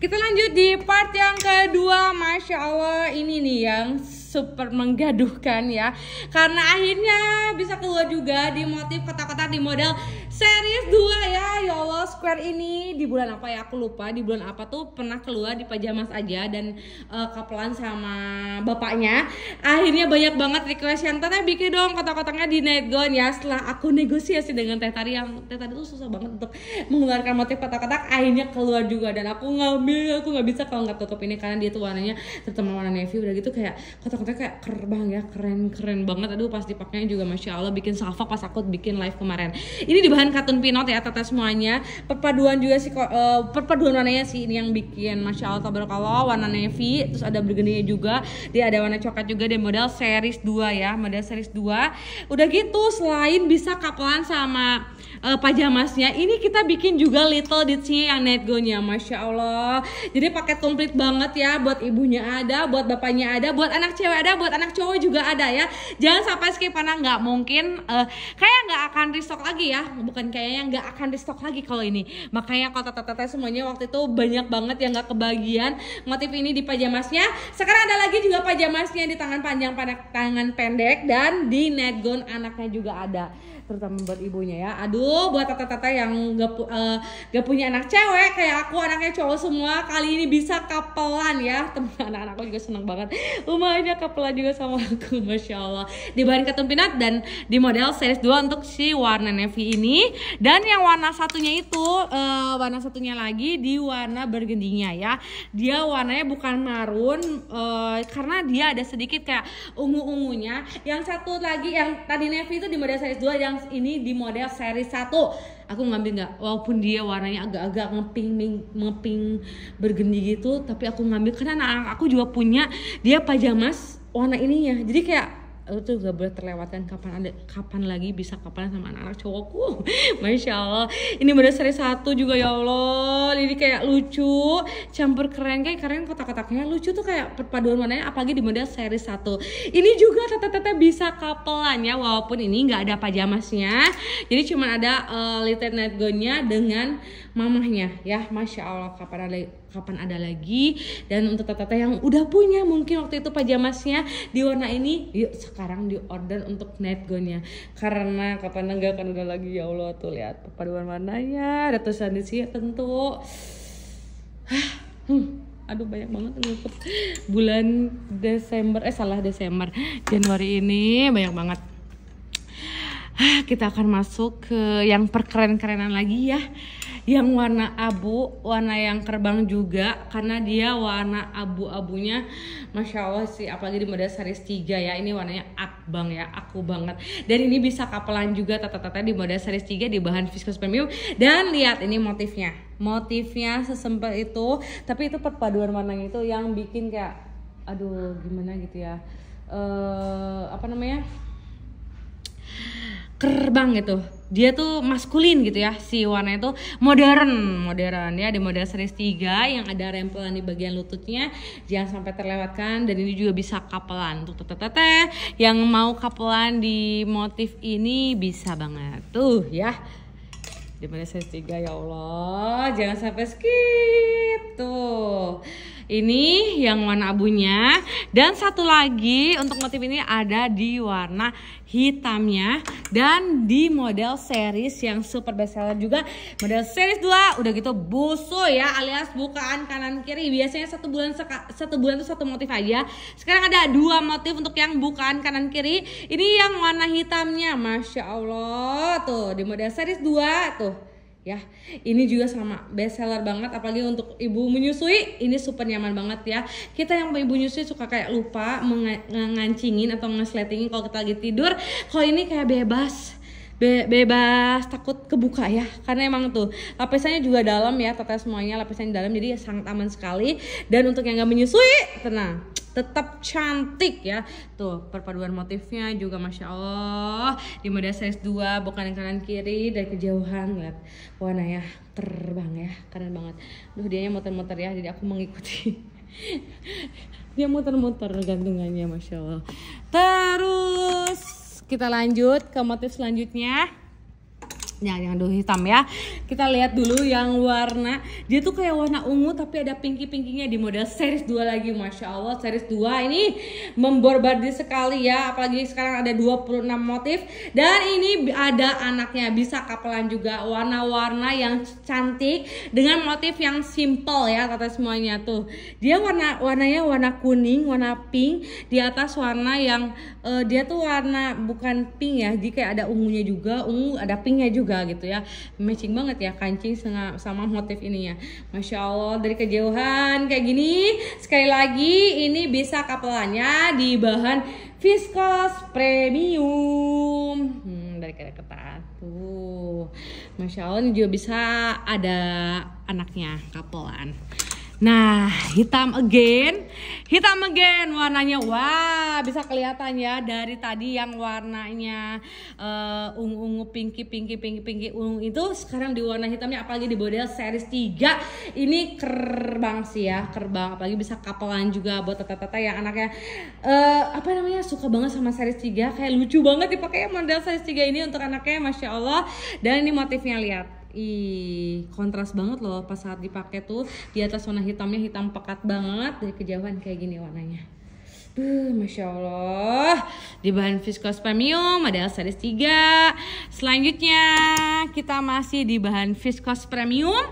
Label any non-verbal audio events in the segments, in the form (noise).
Kita lanjut di part yang kedua, masya Allah ini nih yang super menggaduhkan ya, karena akhirnya bisa keluar juga di motif kotak-kotak di model Series 2 ya, ya Allah Square ini di bulan apa ya aku lupa, di bulan apa tuh pernah keluar di pajamas aja dan uh, kapelan sama bapaknya. Akhirnya banyak banget request yang teteh bikin dong kotak-kotaknya di night Gone ya. Setelah aku negosiasi dengan Teh Tari yang Teh Tari tuh susah banget untuk mengeluarkan motif kotak-kotak, akhirnya keluar juga dan aku ngambil, aku nggak bisa kalau nggak tutup ini karena dia tuh warnanya terutama warna navy udah gitu kayak kotak-kotak kayak ya, keren ya, keren-keren banget. Aduh pas dipakainya juga masya Allah bikin salva pas aku bikin live kemarin. Ini di bahan dan katun pinot ya tata semuanya perpaduan juga sih uh, perpaduan warnanya sih ini yang bikin masya allah tabarakallah warna navy terus ada bergeninya juga dia ada warna coklat juga dan model series 2 ya model series 2 udah gitu selain bisa kapelan sama uh, pajamasnya ini kita bikin juga little ditsnya yang netgonya masya allah jadi pakai komplit banget ya buat ibunya ada buat bapaknya ada buat anak cewek ada buat anak cowok juga ada ya jangan sampai skip karena nggak mungkin uh, kayak nggak akan restock lagi ya bukan kayaknya nggak akan restock lagi kalau ini makanya kalau tata-tata semuanya waktu itu banyak banget yang nggak kebagian motif ini di pajamasnya sekarang ada lagi juga pajamasnya di tangan panjang pada tangan pendek dan di netgon anaknya juga ada terutama buat ibunya ya aduh buat tata-tata yang gak, uh, gak punya anak cewek kayak aku anaknya cowok semua kali ini bisa kapelan ya teman (laughs) anak anakku aku juga seneng banget Uma ya kapelan juga sama aku (laughs) Masya Allah di bahan ketumpinat dan di model series 2 untuk si warna navy ini dan yang warna satunya itu uh, warna satunya lagi di warna bergendinya ya dia warnanya bukan marun uh, karena dia ada sedikit kayak ungu-ungunya yang satu lagi yang tadi navy itu di model series 2 yang ini di model seri 1 aku ngambil nggak walaupun dia warnanya agak-agak ngeping ngeping bergendi gitu tapi aku ngambil karena aku juga punya dia pajamas warna ini ya jadi kayak lu tuh gak boleh terlewatkan kapan ada kapan lagi bisa kapan sama anak-anak cowokku (laughs) masya allah ini bener seri satu juga ya allah ini kayak lucu campur keren kayak keren kotak-kotaknya lucu tuh kayak perpaduan warnanya apalagi di model seri satu ini juga tete-tete bisa kapelan ya walaupun ini nggak ada pajamasnya jadi cuma ada uh, little night dengan mamahnya ya masya allah kapan ada kapan ada lagi dan untuk tata-tata yang udah punya mungkin waktu itu pajamasnya di warna ini yuk sekarang di order untuk nightgownnya karena kapan enggak akan udah lagi ya Allah tuh lihat perpaduan warnanya ada tulisan di sini tentu hmm, aduh banyak banget ngikut bulan Desember eh salah Desember Januari ini banyak banget kita akan masuk ke yang perkeren-kerenan lagi ya yang warna abu warna yang kerbang juga karena dia warna abu-abunya masya allah sih apalagi di model series 3 ya ini warnanya akbang ya aku banget dan ini bisa kapelan juga tata-tata di model series 3 di bahan viscose premium dan lihat ini motifnya motifnya sesempel itu tapi itu perpaduan warnanya itu yang bikin kayak aduh gimana gitu ya eh uh, apa namanya kerbang gitu dia tuh maskulin gitu ya si warna itu modern modern ya di model series 3 yang ada rempelan di bagian lututnya jangan sampai terlewatkan dan ini juga bisa kapelan tuh teteh yang mau kapelan di motif ini bisa banget tuh ya di model series 3 ya Allah jangan sampai skip ini yang warna abunya dan satu lagi untuk motif ini ada di warna hitamnya dan di model series yang super best seller juga model series 2 udah gitu buso ya alias bukaan kanan kiri biasanya satu bulan satu bulan tuh satu motif aja sekarang ada dua motif untuk yang bukaan kanan kiri ini yang warna hitamnya masya allah tuh di model series 2 tuh ya ini juga sama best seller banget apalagi untuk ibu menyusui ini super nyaman banget ya kita yang ibu menyusui suka kayak lupa mengancingin atau ngesletingin kalau kita lagi tidur kalau ini kayak bebas be bebas takut kebuka ya karena emang tuh lapisannya juga dalam ya tetes semuanya lapisannya dalam jadi ya sangat aman sekali dan untuk yang nggak menyusui tenang tetap cantik ya tuh perpaduan motifnya juga masya Allah di model size 2 bukan yang kanan kiri dari kejauhan lihat warna ya terbang ya keren banget duh dia muter-muter ya jadi aku mengikuti (laughs) dia muter-muter gantungannya masya Allah terus kita lanjut ke motif selanjutnya ya yang dulu hitam ya kita lihat dulu yang warna dia tuh kayak warna ungu tapi ada pinky pinkinya di model series 2 lagi masya allah series 2 ini memborbardir sekali ya apalagi sekarang ada 26 motif dan ini ada anaknya bisa kapelan juga warna-warna yang cantik dengan motif yang simple ya kata semuanya tuh dia warna warnanya warna kuning warna pink di atas warna yang uh, dia tuh warna bukan pink ya jadi kayak ada ungunya juga ungu ada pinknya juga juga gitu ya matching banget ya kancing sama motif ini ya Masya Allah dari kejauhan kayak gini sekali lagi ini bisa kapelannya di bahan viscose premium hmm, dari ketat tuh Masya Allah ini juga bisa ada anaknya kapelan Nah, hitam again. Hitam again warnanya. Wah, bisa kelihatan ya dari tadi yang warnanya uh, ungu-ungu pinky pinky pinky pinky ungu itu sekarang di warna hitamnya apalagi di model series 3 ini kerbang sih ya, kerbang apalagi bisa kapelan juga buat tata-tata yang anaknya uh, apa namanya suka banget sama series 3 kayak lucu banget dipakai model series 3 ini untuk anaknya Masya Allah dan ini motifnya lihat Ih, kontras banget loh pas saat dipakai tuh di atas warna hitamnya hitam pekat banget dari kejauhan kayak gini warnanya. Duh, Masya Allah Di bahan viskos premium ada series 3 Selanjutnya kita masih di bahan viskos premium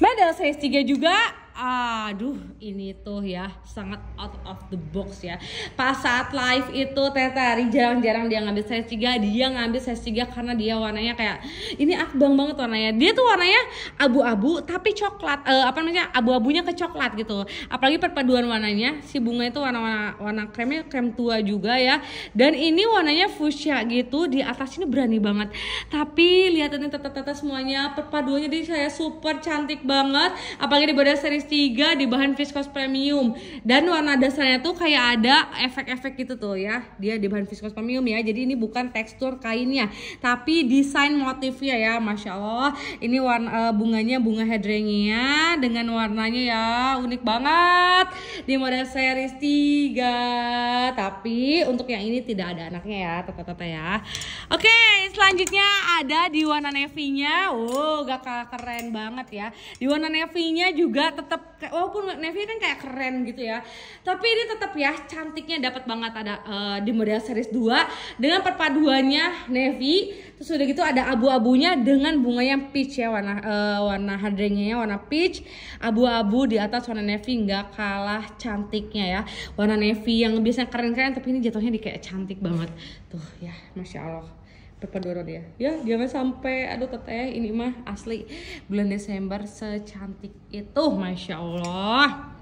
Model series 3 juga aduh ini tuh ya sangat out of the box ya pas saat live itu Teta Ari jarang-jarang dia ngambil size 3 dia ngambil size 3 karena dia warnanya kayak ini akbang banget warnanya dia tuh warnanya abu-abu tapi coklat uh, apa namanya abu-abunya ke coklat gitu apalagi perpaduan warnanya si bunga itu warna-warna warna kremnya krem tua juga ya dan ini warnanya fuchsia gitu di atas ini berani banget tapi lihat ini tata-tata semuanya perpaduannya jadi saya super cantik banget apalagi di badan series 3 di bahan viskos premium dan warna dasarnya tuh kayak ada efek-efek gitu tuh ya dia di bahan viskos premium ya jadi ini bukan tekstur kainnya tapi desain motifnya ya Masya Allah ini warna eh, bunganya bunga hedrengea dengan warnanya ya unik banget di model series 3 tapi untuk yang ini tidak ada anaknya ya tata-tata ya oke selanjutnya ada di warna navy oh gak keren banget ya di warna navy juga tetap tetap walaupun Nevi kan kayak keren gitu ya tapi ini tetap ya cantiknya dapat banget ada uh, di model series 2 dengan perpaduannya Nevi terus udah gitu ada abu-abunya dengan bunga yang peach ya warna uh, warna hadringnya ya, warna peach abu-abu di atas warna navy nggak kalah cantiknya ya warna navy yang biasanya keren-keren tapi ini jatuhnya di kayak cantik banget tuh ya masya allah Perpaduan ya. Ya, jangan sampai aduh teteh ini mah asli bulan Desember secantik itu, masya Allah.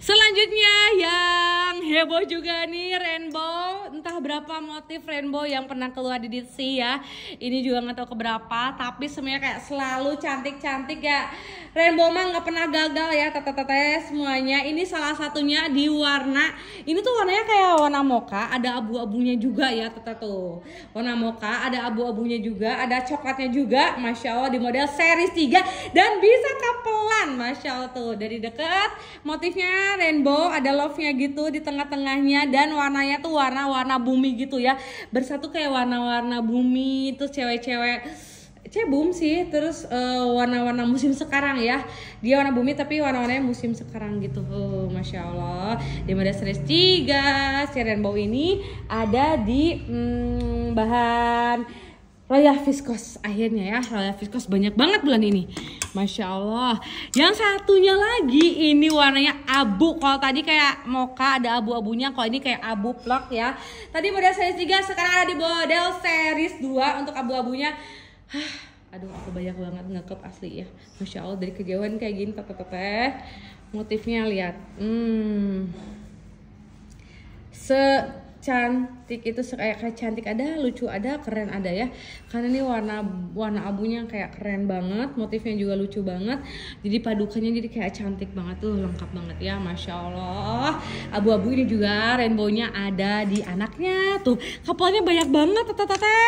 Selanjutnya yang heboh juga nih rainbow Entah berapa motif rainbow yang pernah keluar di DC ya Ini juga gak tahu keberapa Tapi semuanya kayak selalu cantik-cantik ya Rainbow mah gak pernah gagal ya tete-tete ya, semuanya Ini salah satunya di warna Ini tuh warnanya kayak warna moka Ada abu-abunya juga ya tete tuh Warna moka ada abu-abunya juga Ada coklatnya juga Masya Allah di model series 3 Dan bisa kapelan Masya Allah tuh Dari deket motifnya rainbow, ada love-nya gitu di tengah-tengahnya dan warnanya tuh warna-warna bumi gitu ya. Bersatu kayak warna-warna bumi, terus cewek-cewek cebum sih, terus uh, warna-warna musim sekarang ya. Dia warna bumi tapi warna-warnanya musim sekarang gitu. Oh, Masya Allah. Di Mada Series 3, si rainbow ini ada di hmm, bahan Royal Viscos akhirnya ya Royal Viscos banyak banget bulan ini Masya Allah yang satunya lagi ini warnanya abu kalau tadi kayak moka ada abu-abunya kalau ini kayak abu plak ya tadi model series 3 sekarang ada di model series 2 untuk abu-abunya aduh aku banyak banget ngekep asli ya Masya Allah dari kejauhan kayak gini tete tete motifnya lihat hmm se cantik itu kayak kayak cantik ada lucu ada keren ada ya karena ini warna warna abunya kayak keren banget motifnya juga lucu banget jadi padukannya jadi kayak cantik banget tuh lengkap banget ya masya allah abu-abu ini juga rainbownya ada di anaknya tuh kapalnya banyak banget tete tete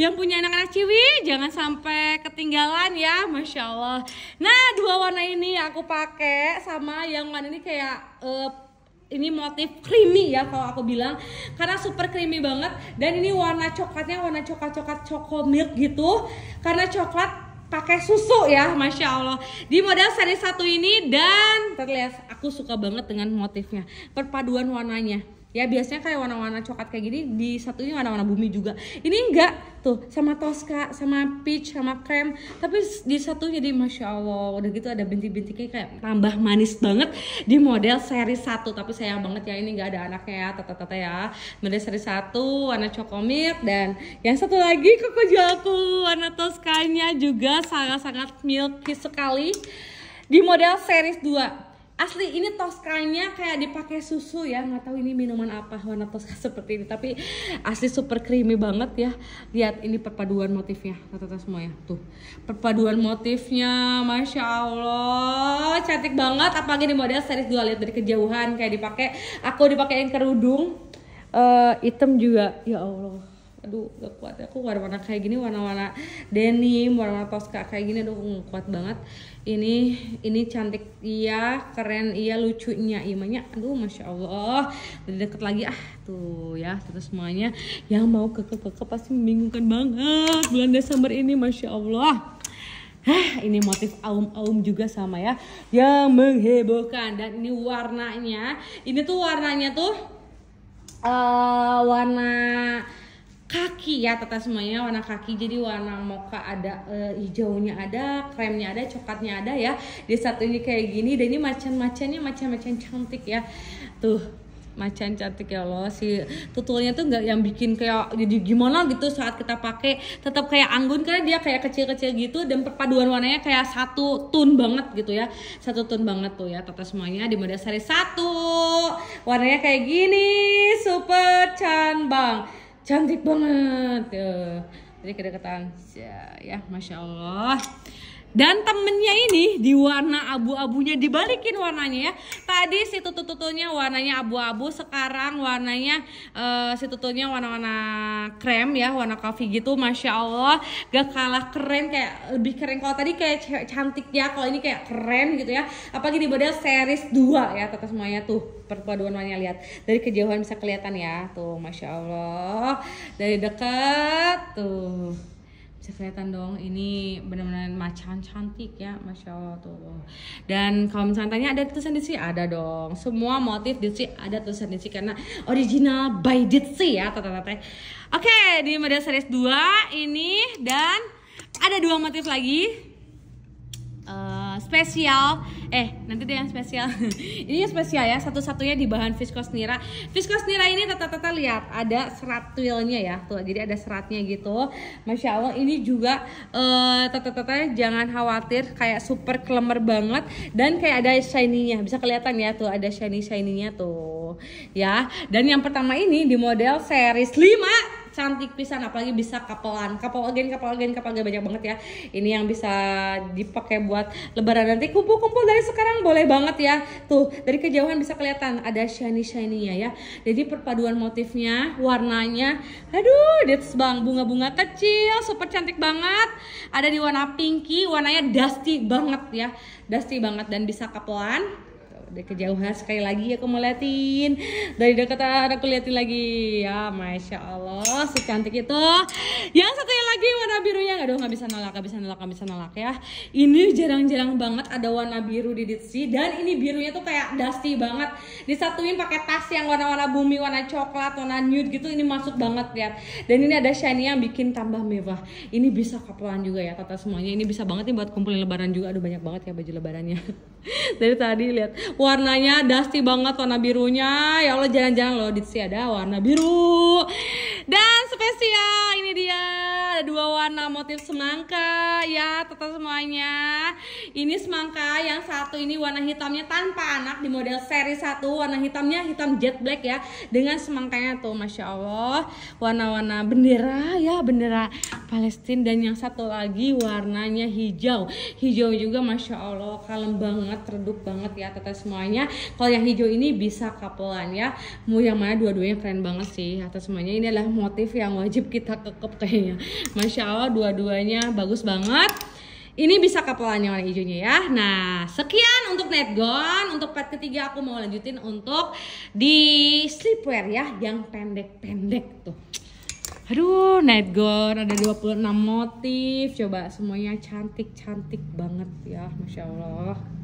yang punya anak-anak ciwi jangan sampai ketinggalan ya masya allah nah dua warna ini aku pakai sama yang warna ini kayak uh, ini motif creamy ya kalau aku bilang karena super creamy banget dan ini warna coklatnya warna coklat-coklat choco milk gitu karena coklat pakai susu ya Masya Allah di model seri satu ini dan terlihat aku suka banget dengan motifnya perpaduan warnanya ya biasanya kayak warna-warna coklat kayak gini di satunya warna-warna bumi juga ini enggak tuh sama Tosca sama peach sama krem tapi di satu jadi masya Allah udah gitu ada bintik-bintiknya kayak tambah manis banget di model seri satu tapi sayang banget ya ini enggak ada anaknya ya tata tata ya model seri satu warna cokomir dan yang satu lagi kekojaku warna tosca-nya juga sangat-sangat milky sekali di model series 2 asli ini toskanya kayak dipakai susu ya nggak tahu ini minuman apa warna toska (laughs) seperti ini tapi asli super creamy banget ya lihat ini perpaduan motifnya tata semua ya tuh perpaduan motifnya masya allah cantik banget apalagi di model series 2 lihat dari kejauhan kayak dipakai aku dipakai yang kerudung uh, eh, item juga ya allah aduh gak kuat aku ya. warna-warna kayak gini warna-warna denim warna-warna toska kayak gini aduh kuat banget ini ini cantik iya keren iya lucunya imannya iya, aduh masya allah lebih deket lagi ah tuh ya terus semuanya yang mau ke ke pasti membingungkan banget bulan desember ini masya allah Hah, ini motif aum-aum juga sama ya yang menghebohkan dan ini warnanya ini tuh warnanya tuh uh, warna kaki ya tata semuanya warna kaki jadi warna moka ada uh, hijaunya ada kremnya ada coklatnya ada ya di satu ini kayak gini dan ini macan-macannya macan-macan cantik ya tuh macan cantik ya Allah si tutulnya tuh nggak yang bikin kayak jadi gimana gitu saat kita pakai tetap kayak anggun karena dia kayak kecil-kecil gitu dan perpaduan warnanya kayak satu ton banget gitu ya satu ton banget tuh ya tata semuanya di model seri satu warnanya kayak gini super can bang cantik banget tuh jadi kedekatan ya masya Allah dan temennya ini di warna abu-abunya dibalikin warnanya ya tadi si tutu warnanya abu-abu sekarang warnanya uh, si tutunya warna-warna krem ya warna coffee gitu masya allah gak kalah keren kayak lebih keren kalau tadi kayak cantik ya kalau ini kayak keren gitu ya apalagi di model series 2 ya tetap semuanya tuh perpaduan warnanya lihat dari kejauhan bisa kelihatan ya tuh masya allah dari dekat tuh bisa dong ini benar-benar macan cantik ya masya allah tuh dan kalau misalnya tanya ada tulisan Ditsi ada dong semua motif Ditsi ada tulisan Ditsi karena original by Ditsi ya tata tata ya. oke di model series 2 ini dan ada dua motif lagi uh, spesial eh nanti deh yang spesial (laughs) ini spesial ya satu-satunya di bahan viskos nira viskos nira ini tata-tata lihat ada serat twilnya ya tuh jadi ada seratnya gitu masya allah ini juga uh, tata-tata jangan khawatir kayak super kelemer banget dan kayak ada shiny-nya bisa kelihatan ya tuh ada shiny shiny-nya tuh ya dan yang pertama ini di model series 5 cantik pisan apalagi bisa kapelan kapal agen kapal agen kapal agen banyak banget ya ini yang bisa dipakai buat lebaran nanti kumpul-kumpul dari sekarang boleh banget ya tuh dari kejauhan bisa kelihatan ada shiny shiny ya ya jadi perpaduan motifnya warnanya aduh that's bang bunga-bunga kecil super cantik banget ada di warna pinky warnanya dusty banget ya dusty banget dan bisa kapelan dari kejauhan sekali lagi aku mau liatin dari dekat aku liatin lagi ya masya allah secantik itu yang satunya lagi warna birunya aduh nggak bisa nolak nggak bisa nolak nggak bisa nolak ya ini jarang-jarang banget ada warna biru di Ditsi dan ini birunya tuh kayak dusty banget disatuin pakai tas yang warna-warna bumi warna coklat warna nude gitu ini masuk banget lihat dan ini ada shiny yang bikin tambah mewah ini bisa kapelan juga ya tata semuanya ini bisa banget nih buat kumpulin lebaran juga aduh banyak banget ya baju lebarannya (laughs) (laughs) dari tadi lihat warnanya dusty banget warna birunya ya Allah jangan-jangan loh di sini ada warna biru dan spesial ini dia ada dua warna motif semangka ya tetap semuanya ini semangka yang satu ini warna hitamnya tanpa anak di model seri satu warna hitamnya hitam jet black ya dengan semangkanya tuh masya allah warna-warna bendera ya bendera Palestina dan yang satu lagi warnanya hijau hijau juga masya allah kalem banget redup banget ya tetap semuanya kalau yang hijau ini bisa kapelan ya mau yang mana dua-duanya keren banget sih atas semuanya ini adalah motif ya yang wajib kita kekep kayaknya Masya Allah dua-duanya bagus banget ini bisa kapelannya warna hijaunya ya Nah sekian untuk netgon Untuk part ketiga aku mau lanjutin untuk di sleepwear ya Yang pendek-pendek tuh Aduh gone. ada 26 motif Coba semuanya cantik-cantik banget ya Masya Allah